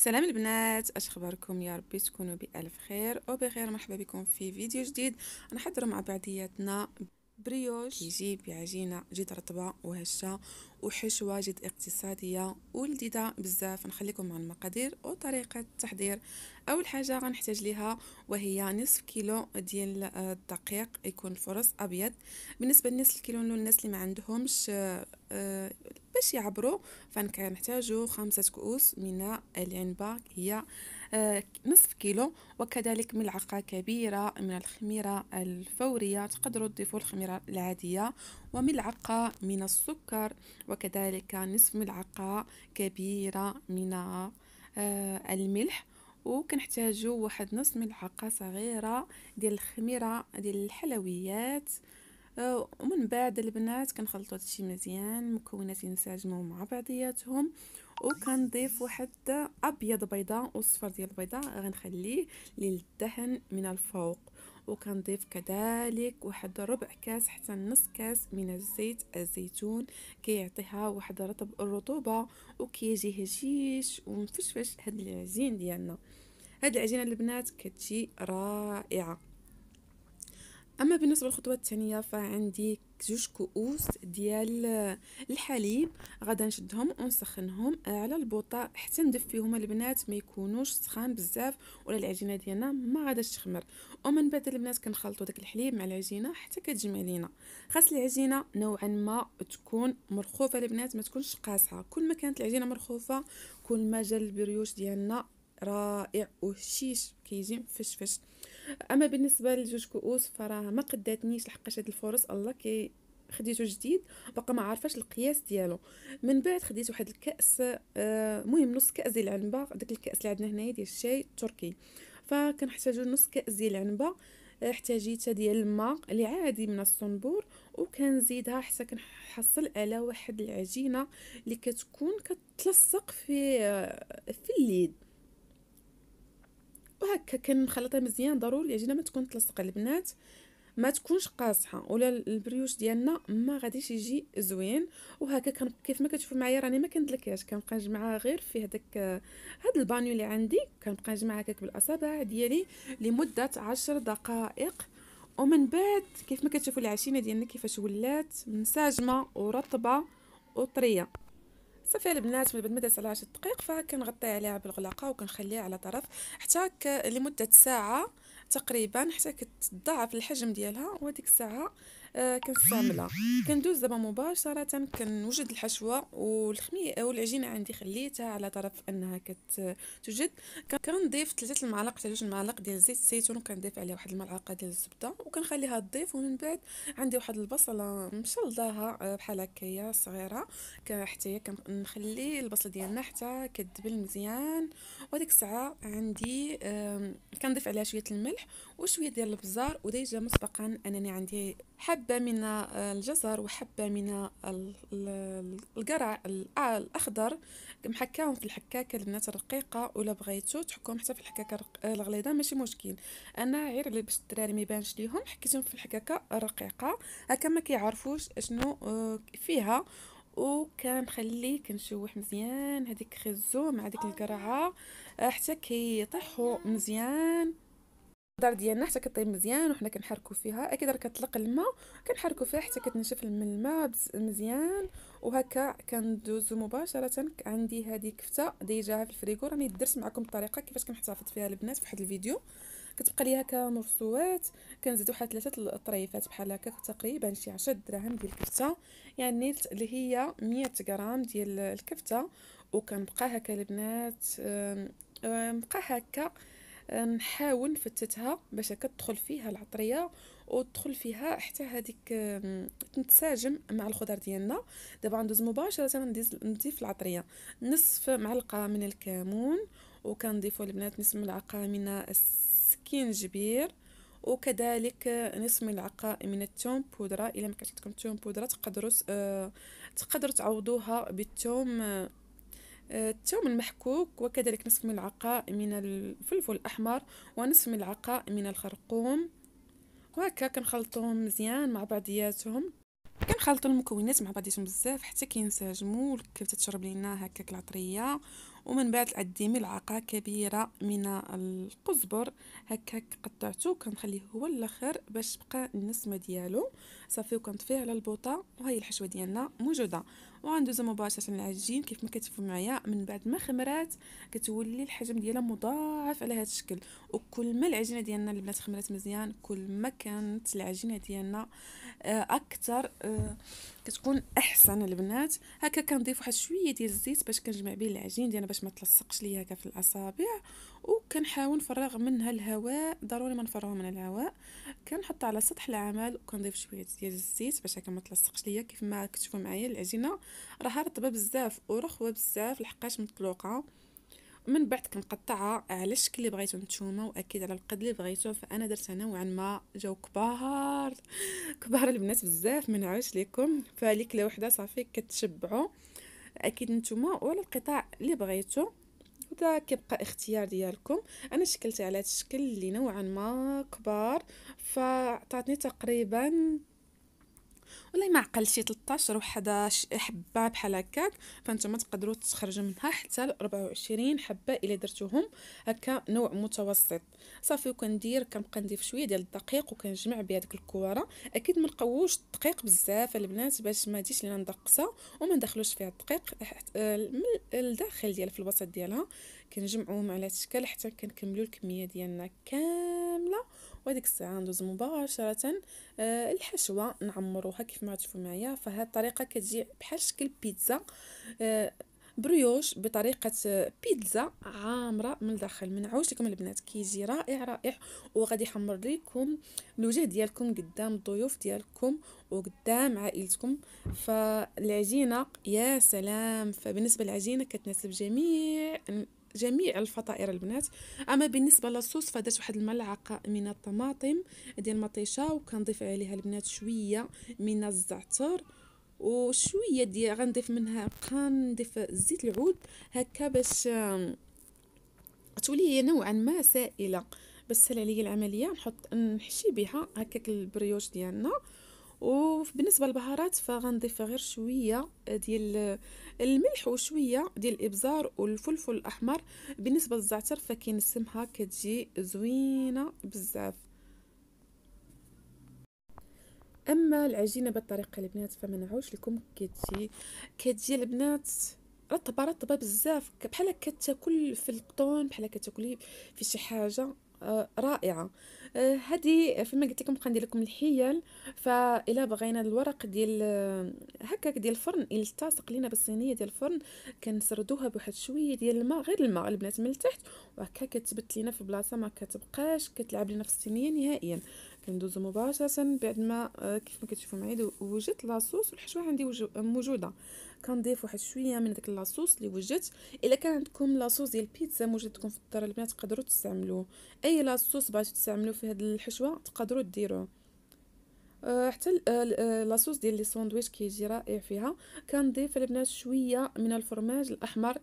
سلام البنات اش اخباركم يا ربي تكونوا بالف خير وبخير مرحبا بكم في فيديو جديد نحضر مع بعضياتنا بريوش كيجي بعجينه جد رطبه وهشه وحشوه جد اقتصاديه ولذيذه بزاف نخليكم مع المقادير وطريقه التحضير اول حاجه غنحتاج ليها وهي نصف كيلو ديال آه، الدقيق يكون فرص ابيض بالنسبه للناس الكيلو الناس اللي ما عندهمش آه، باش يعبروا فنحتاجوا خمسة كؤوس من العنبة هي آه، نصف كيلو وكذلك ملعقة كبيرة من الخميرة الفورية تقدروا تضيفوا الخميرة العادية وملعقة من السكر وكذلك نصف ملعقة كبيرة من آه، الملح كنحتاجو واحد نص ملعقه صغيره ديال الخميره ديال الحلويات ومن بعد البنات كنخلطوا هادشي مزيان مكونات ينسجموا مع بعضياتهم وكنضيف واحد ابيض بيضه وصفر ديال البيضه غنخليه للدهن من الفوق وكنضيف كذلك واحد ربع كاس حتى نص كاس من الزيت الزيتون كيعطيها واحد رطب الرطوبه وكيجي هشيش ومفشفش هاد العجين ديالنا هاد العجينه البنات كتجي رائعه اما بالنسبه للخطوه الثانيه فعندي جوج كؤوس ديال آه، الحليب غادا نشدهم ونسخنهم آه، على البوطه حتى ندفيهم البنات ما يكونوش سخان بزاف ولا العجينه ديالنا ما غاداش تخمر ومن بعد البنات كنخلطوا داك الحليب مع العجينه حتى كتجمع لينا خاص العجينه نوعا ما تكون مرخوفه البنات ما تكونش قاصحه كل ما كانت العجينه مرخوفه كل ما جا البريوش ديالنا رائع وهشيش كيجي فش فش اما بالنسبه لجوج كؤوس فراها ما قداتنيش لحقاش هاد الفرص الله كي خديته جديد باقا ما عارفاش القياس ديالو من بعد خديت واحد الكاس المهم آه، نص كاس ديال العنبه داك الكاس اللي عندنا هنايا ديال الشاي التركي فكنحتاجو نص كاس ديال العنبه احتاجيتها آه، ديال الماء اللي عادي من الصنبور وكنزيدها حتى كنحصل على واحد العجينه اللي كتكون كتلصق في آه، في اليد وهكا كان مخلطه مزيان ضروري العجينه ما تكون تلصق البنات ما تكونش قاصحه ولا البريوش ديالنا ما غاديش يجي زوين وهكا كان كيف ما كتشوفوا معايا راني ما كندلكاش كنبقى نجمعها غير في هذاك هاد البانيو اللي عندي كنبقى نجمعها هكاك بالاصابع ديالي لمده عشر دقائق ومن بعد كيف ما كتشوفوا العشينه ديالنا كيفاش ولات منسجمه ورطبه وطريه صافي البنات من بعد ما دازت على 10 دقائق فكنغطي عليها بالغلاقه وكنخليها على طرف حتى لمده ساعه تقريبا حتى كتضاعف الحجم ديالها وهذيك الساعه آه، كنستعملها كندوز دابا مباشره كنوجد الحشوه والخميره والعجينه عندي خليتها على طرف انها كتوجد كنضيف ثلاثه المعالق حتى جوج المعالق ديال زيت الزيتون وكنضيف عليها واحد الملعقه ديال الزبده وكنخليها تضيف ومن بعد عندي واحد البصله مشلضاها آه، بحال هكايا صغيره حتى هي كنخلي البصله ديالنا حتى كدبل مزيان وهذيك الساعه عندي كنضيف عليها شويه الملح وشويه ديال البزار وديجا مسبقا انني عندي حب حبة من الجزر وحبة من القرع الأخضر محكاهم في الحكاكة البنات الرقيقة ولا بغيتو تحكوهم حتى في الحكاكة الغليظة ماشي مشكل أنا غير اللي باش الدراري ميبانش ليهم حكيتهم في الحكاكة الرقيقة هكا ما كيعرفوش شنو آه، فيها خلي كنشوح مزيان هذيك خزو مع ديك القرعه آه، حتى كيطيحوا مزيان الدار ديالنا حتى كطيب مزيان وحنا كنحركو فيها اكيد راه كتطلق الماء كنحركو فيها حتى كتنشف من الماء مزيان وهكا كندوزو مباشره عندي هذه كفته ديجاها في الفريكو راني درت معكم الطريقه كيفاش كنحتفظ فيها البنات في واحد الفيديو كتبقى لي هكا مرصوات كنزيد واحد ثلاثه الطريفات بحال هكا تقريبا شي 10 دراهم ديال الكفته يعني اللي هي 100 غرام ديال الكفته وكنبقى هكا البنات بقى هكا أه، نحاول نفتتها باش هكا فيها العطريه وتدخل فيها حتى هذيك أه، تنتساجم مع الخضر ديالنا دابا ندوز مباشره نضيف العطريه نصف معلقه من الكمون وكنضيفوا البنات نصف ملعقه من السكينجبير وكذلك أه، نصف ملعقه من الثوم بودره الا ما كانش عندكم الثوم بودره تقدروا تقدروا تعوضوها بالثوم الثوم المحكوك وكذلك نصف ملعقة من الفلفل الأحمر ونصف ملعقة من الخرقوم وهكا كنخلطوهم مزيان مع بعضياتهم كنخلطو المكونات مع بعضياتهم بزاف حتى كينسجموا الكبده تشرب لينا هكاك العطريه ومن بعد عندي ملعقه كبيره من القزبر هكاك قطعته كنخليه هو الاخر باش تبقى النسمه ديالو صافي وكنطفيه على البوطه وهي الحشوه ديالنا موجوده وغندوزو مباشره للعجين كيف ما كتشوفوا معايا من بعد ما خمرات كتولي الحجم ديالها مضاعف على هذا الشكل وكل ما العجينه ديالنا البنات خمرات مزيان كل ما كانت العجينه ديالنا آه، اكثر آه، كتكون احسن البنات هكا كنضيف واحد شويه ديال الزيت باش كنجمع به العجين ديالنا باش ما تلصقش ليا هكا في الاصابع وكنحاول نفرغ منها الهواء ضروري ما نفرغ من الهواء كنحطها على سطح العمل وكنضيف شويه ديال الزيت باش هكا ما تلصقش ليا كيف ما كتشوفوا معايا العجينه راها رطبه بزاف ورخوه بزاف لحقاش مطلوقه من بعد كنقطعها على الشكل اللي بغيتو نتوما واكيد على القد اللي بغيتو فانا درت نوعا ما جاو كبار كبار البنات بزاف ما ليكم فليك لا وحده صافي كتشبعوا اكيد نتوما ولا القطاع اللي بغيتو هذا كيبقى اختيار ديالكم انا شكلت على هذا الشكل اللي نوعا ما كبار فعطاتني تقريبا والله ما عقل شي 13 و 11 حبه بحال هكاك فانتم تقدروا تخرجوا منها حتى ل 24 حبه الا درتوهم هكا نوع متوسط صافي وكندير كنبقى نضيف شويه ديال الدقيق وكنجمع بهذيك الكواره اكيد ما نقووش الدقيق بزاف البنات باش ما تجيش لينا مدقسه وما ندخلوش فيها الدقيق الداخل ديالها في الوسط ديالها كنجمعوهم على شكل حتى كنكملوا الكميه ديالنا كامله وهذيك الساعه ندوز مباشره آه، الحشوه نعمروها كيف ما تشوفوا معايا فهاد الطريقه كتجي بحال شكل بيتزا آه، بريوش بطريقه بيتزا عامره من الداخل من نعاودش لكم البنات كيجي رائع رائع وغادي يحمر لكم الوجه ديالكم قدام الضيوف ديالكم وقدام عائلتكم فالعجينه يا سلام فبالنسبه للعجينه كتناسب جميع جميع الفطائر البنات اما بالنسبه للصوص فدرت واحد الملعقه من الطماطم ديال المطيشه وكنضيف عليها البنات شويه من الزعتر وشويه ديال غنضيف منها غنضيف زيت العود هكا باش تولي هي نوعا ما سائله باش تسهل عليا العمليه نحط نحشي بها هكاك البريوش ديالنا وبالنسبه للبهارات فغنضيف غير شويه ديال الملح وشويه ديال الابزار والفلفل الاحمر بالنسبه للزعتر السمها كتجي زوينه بزاف اما العجينه بالطريقه البنات فما نعاودش لكم كتجي كتجي البنات رطبه رطبه بزاف بحال كتاكل في القطون بحال كتاكلي في شي حاجه آه، رائعه هذه آه، فيما قلت لكم بقى ندير لكم الحيل فالا بغينا الورق ديال آه، هكاك ديال الفرن يلتصق لينا بالصينيه ديال الفرن كنسردوها بواحد شويه ديال الماء غير الماء البنات من التحت وهكا كتبت لينا في بلاصه ما كتبقاش كتلعب لينا في الصينيه نهائيا كندوزو مباشره بعد ما آه، كيف ما كتشوفوا معايا وجدت لاصوص والحشوه عندي موجوده كنضيف واحد شويه من داك لاصوص اللي وجدت الا كان عندكم لاصوص ديال البيتزا موجود في الدار البنات تقدروا تستعملوه اي لاصوص بغيتوا تستعملوه في هاد الحشوه تقدروا ديروه أه، حتى أه، أه، لاصوص ديال لي ساندويتش كيجي رائع فيها كنضيف البنات شويه من الفرماج الاحمر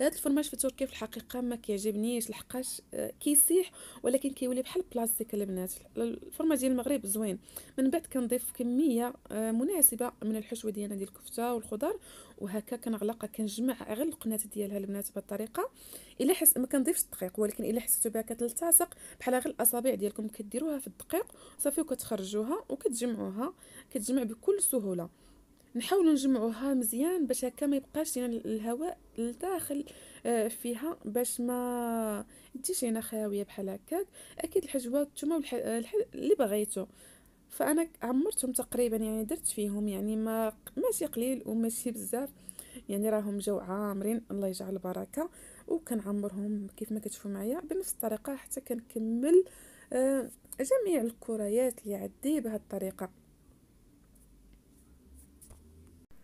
هذا الفرماج في تركيا في الحقيقه ما كيعجبنيش لحقاش كيسيح ولكن كيولي بحال البلاستيك البنات الفرماج ديال المغرب زوين من بعد كنضيف كميه مناسبه من الحشوه ديالنا ديال الكفته والخضر وهكا كنغلقها كنجمع غير القنات ديالها البنات بهذه الطريقه الا حس ما كنضيفش الدقيق ولكن الا حسيتو بها كتلتصق بحال غير الاصابع ديالكم كديروها في الدقيق صافي وكتخرجوها وكتجمعوها كتجمع بكل سهوله نحاولوا نجمعوها مزيان باش هكا ما يبقاش يعني الهواء لداخل آه، فيها باش ما تجيش هنا خاويه بحال هكاك اكيد الحجوات نتوما اللي بغيتو فانا عمرتهم تقريبا يعني درت فيهم يعني ما ماشي قليل وماشي بزاف يعني راهم جو عامرين الله يجعل البركه وكنعمرهم كيف ما كتشوفوا معايا بنفس الطريقه حتى كنكمل آه، جميع الكريات اللي عندي بهذه الطريقه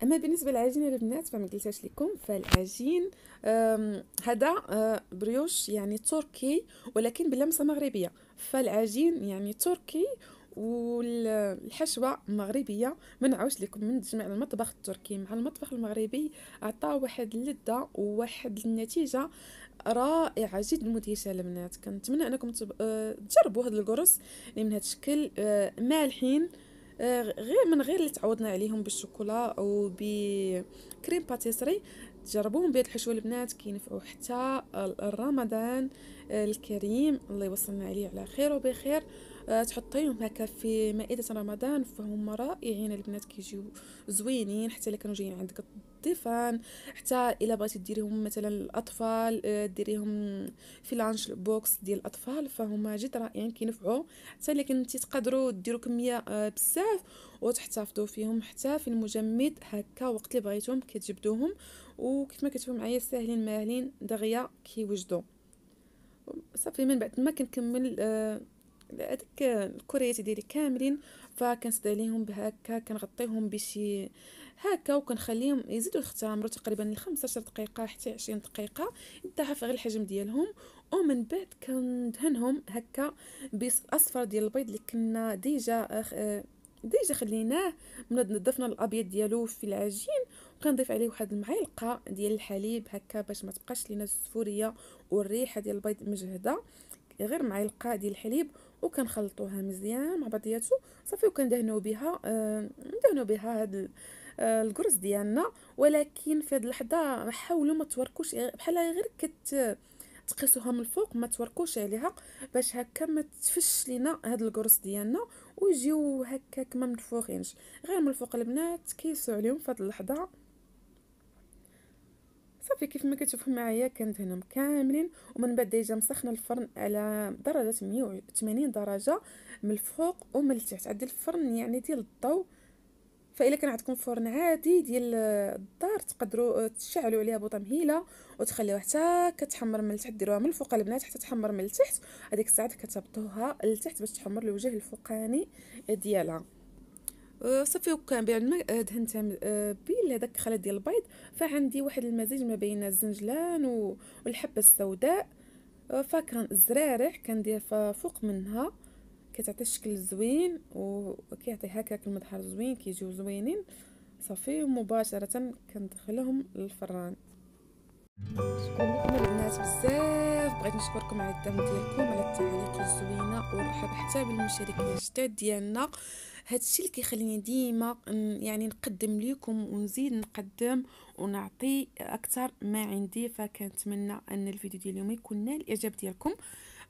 اما بالنسبه للعجينه البنات فما قلتهاش لكم فالعجين هذا آه، بريوش يعني تركي ولكن بلمسه مغربيه فالعجين يعني تركي والحشوه مغربيه ما نعاوش لكم من جميع المطبخ التركي مع المطبخ المغربي عطى واحد اللذه وواحد النتيجه رائعه جد مدهشه البنات كنتمنى انكم آه، تجربوا هذا القرص اللي من هذا الشكل آه، مالحين آه، غير من غير اللي تعودنا عليهم بالشوكولا او بكريم باتيسري تجربوهم بهاد الحشوه البنات كينفعوا حتى رمضان الكريم الله يوصلنا عليه على خير وبخير آه، تحطيهم هكا في مائدة رمضان فهم رائعين البنات كيجيو زوينين حتى اللي كانوا جايين عندك الضيفان حتى الا بغيتي ديريهم مثلا الاطفال آه، ديريهم في لانش بوكس ديال الاطفال فهما جد رائعين كينفعوا حتى لكن انت تقدروا ديروا كميه آه، بزاف وتحتفظوا فيهم حتى في المجمد هكا وقت اللي بغيتهم كتجبدوهم وكيف ما كتشوفوا معايا ساهلين ماهلين دغيا كيوجدوا صافي من بعد ما كنكمل هذيك الكريات ديالي كاملين فكنسد عليهم بهكا كنغطيهم بشي هكا وكنخليهم يزيدوا يختمروا تقريبا ل 15 دقيقه حتى 20 دقيقه يتضاعف غير الحجم ديالهم ومن بعد كندهنهم هكا بالاصفر ديال البيض اللي كنا ديجا أخ... آه، ديجا خليناه من نضفنا الابيض ديالو في العجين وكنضيف عليه واحد المعلقه ديال الحليب هكا باش ما تبقاش لينا الزفوريه والريحه ديال البيض مجهده غير معلقه ديال الحليب وكنخلطوها مزيان مع بعضياتو صافي وكندهنوا بها آه ندهنوا بها هاد آه الكرز ديالنا ولكن في هاد اللحظه حاولوا ما توركوش آه، بحال غير كت تقيسوها من الفوق ما توركوش عليها باش هكا ما تفش لينا هاد الكرز ديالنا ويجيو هكاك ما منفوخينش يعني غير من الفوق البنات كيسوا عليهم في هاد اللحظه صافي كيف ما كتشوفوا معايا كانت هنا كاملين ومن بعد ديجا مسخنه الفرن على درجه 180 درجه من الفوق ومن التحت عندي الفرن يعني ديال الضو فإلا كان عندكم فرن عادي ديال الدار تقدروا تشعلوا عليها مهيله وتخليوها حتى كتحمر من التحت ديروها من الفوق البنات حتى تحمر من التحت هذيك الساعه كتهبطوها لتحت باش تحمر الوجه الفوقاني ديالها أه، صافي وكان بيع أه، دهنتها أه، بيل هذاك الخليط ديال البيض فعندي واحد المزيج ما بين الزنجلان والحبه السوداء فكان الزرارع كندير فوق منها كتعطي الشكل زوين وكيعطي هكاك المظهر زوين كيجيو زوينين صافي مباشره كندخلهم للفران شكرا لكم البنات بزاف بغيت نشكركم على الدعم ديالكم على التعليقات الزوينه ونرحب حتى بالمشاركين الجداد ديالنا هادشي اللي كيخليني ديما يعني نقدم ليكم ونزيد نقدم ونعطي اكثر ما عندي فكنتمنى ان الفيديو ديال اليوم يكون نال الاعجاب ديالكم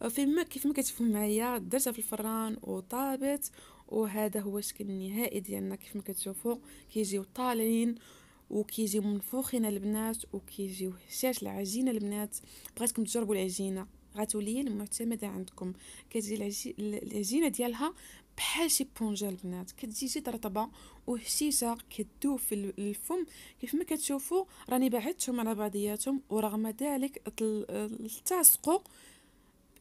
فيما كيف ما كتشوفوا معايا درتها في الفران وطابت وهذا هو الشكل النهائي ديالنا كيف ما كتشوفوا كيجيو طالعين وكيجيو منفوخين البنات وكيجيو هشاش العجينه البنات بغيتكم تجربوا العجينه غتولي المعتمده عندكم كتجي العجينه ديالها بحال شي بونجا البنات كتجي رطبه وهشيشه كتذوب في الفم كيف ما كتشوفوا راني بعدتهم على بعضياتهم ورغم ذلك التصقوا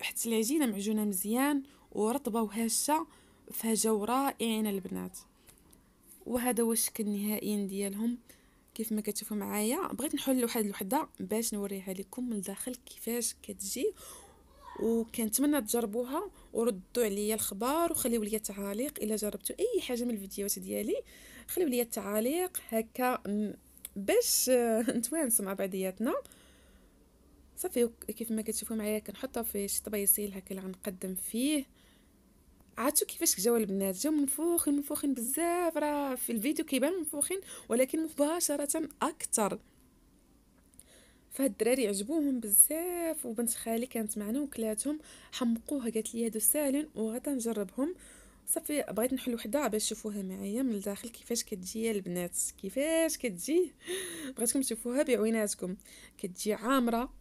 حتى العجينه معجونه مزيان ورطبه وهشه فيها جو رائعين البنات وهذا هو الشكل النهائي ديالهم كيف ما كتشوفوا معايا بغيت نحل واحد الوحده باش نوريها لكم من الداخل كيفاش كتجي وكنتمنى تجربوها وردوا عليا الخبر وخليوا لي التعاليق الا جربتوا اي حاجه من الفيديوهات ديالي خليو لي التعاليق هكا باش آه، نتوانسوا مع بعضياتنا صافي كيف ما كتشوفوا معايا كنحطها في شي طبيصيل هكا اللي غنقدم فيه عرفتوا كيفاش جاو البنات جاو منفوخين منفوخين بزاف راه في الفيديو كيبان منفوخين ولكن مباشره اكثر فهاد الدراري عجبوهم بزاف وبنت خالي كانت معنا وكلاتهم حمقوها قالت لي هادو سالين وغدا نجربهم صافي بغيت نحل وحده باش تشوفوها معايا من الداخل كيفاش كتجي البنات كيفاش كتجي بغيتكم تشوفوها بعيناتكم كتجي عامره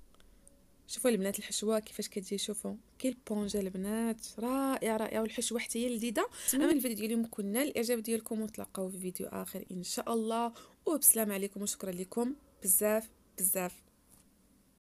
شوفوا البنات الحشوه كيفاش كتجي شوفوا كي البونجا البنات رائعه رائعه والحشوه حتى هي لذيذه اما الفيديو اليوم كنا الاعجاب ديالكم وتلاقاو في فيديو اخر ان شاء الله وبسلام عليكم وشكرا لكم بزاف بزاف